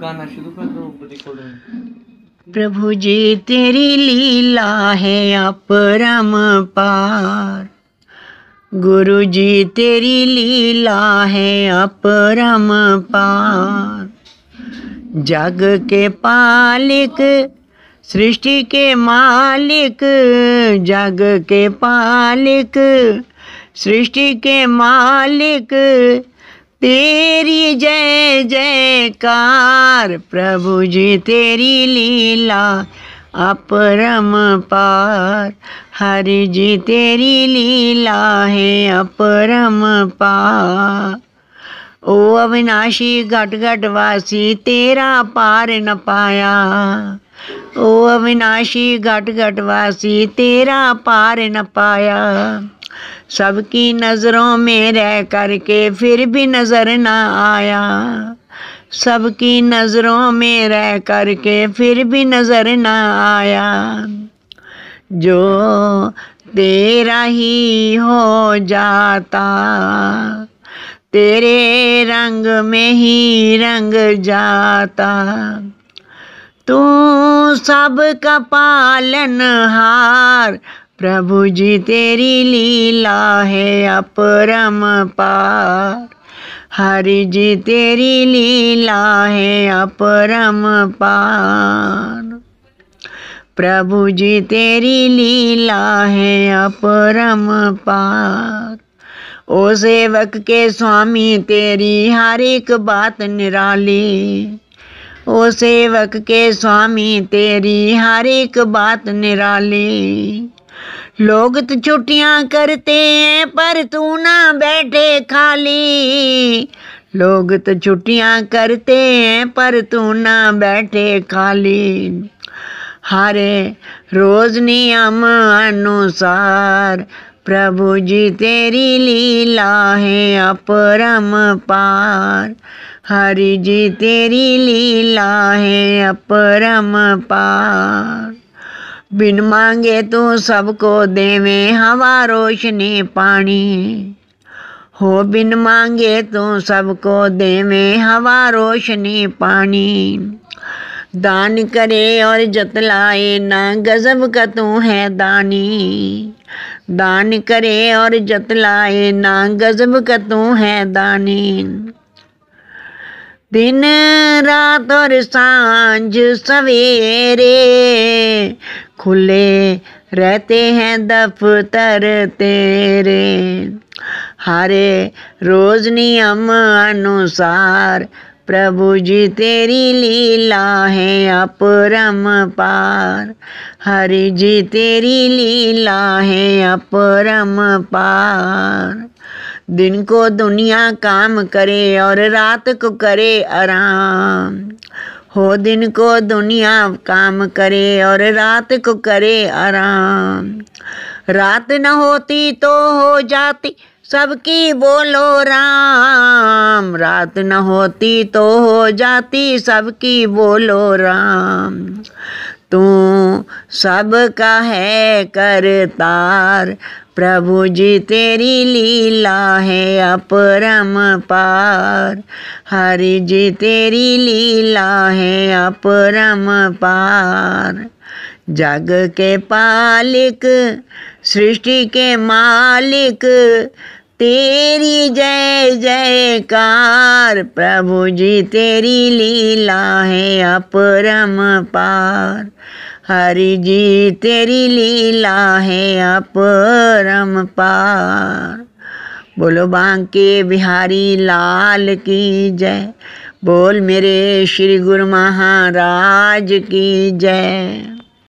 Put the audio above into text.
गाना शुरू कर दो रिकॉर्डिंग प्रभु जी तेरी लीला है अपरम पार गुरु जी तेरी लीला है अपरम पार जग के पालिक सृष्टि के मालिक जग के पालिक सृष्टि के मालिक तेरी जय जयकार प्रभु जी तेरी लीला अपरम पार हरि जी तेरी लीला है अपरम पार ओ अविनाशी घट घट वासी तेरा पार न पाया ओ अविनाशी घट घट वासी तेरा पार न पाया सबकी नज़रों में रह करके फिर भी नज़र ना आया सबकी नज़रों में रह करके फिर भी नज़र ना आया जो तेरा ही हो जाता तेरे रंग में ही रंग जाता तू सब का पालन हार प्रभु जी तेरी लीला है अपरम पार हरि जी तेरी लीला है अपरम पार प्रभु जी तेरी लीला है अपरम पार ओ सेवक के स्वामी तेरी हर एक बात निराली ओ सेवक के स्वामी तेरी हर एक बात निराली लोग तो छुट्टियां करते हैं पर तू ना बैठे खाली लोग तो छुट्टियां करते हैं पर तू ना बैठे खाली हरे रोज नियम अनुसार प्रभु जी तेरी लीला है अपरम पार हरी जी तेरी लीला है अपरम पार बिन मांगे तू सबको देवे हवा रोशनी पानी हो बिन मांगे तू सबको देवे हवा रोशनी पानी दान करे और जतलाए ना गजब का तू है दानी दान करे और जतलाए ना गजब का तू है दानी दिन रात और सांझ सवेरे खुले रहते हैं दफ्तर तेरे हरे रोज नियम अनुसार प्रभु जी तेरी लीला है अपरम पार हरि जी तेरी लीला है अपरम पार दिन को दुनिया काम करे और रात को करे आराम हो दिन को दुनिया काम करे और रात को करे आराम रात न होती तो हो जाती सबकी बोलो राम रात न होती तो हो जाती सबकी बोलो राम तू सबका है करतार प्रभु जी तेरी लीला है अपरम पार हरि जी तेरी लीला है अपरम पार जग के पालिक सृष्टि के मालिक तेरी जय जयकार प्रभु जी तेरी लीला है अपरम पार हरि जी तेरी लीला है अपरम पार बोलो बांके बिहारी लाल की जय बोल मेरे श्री गुरु महाराज की जय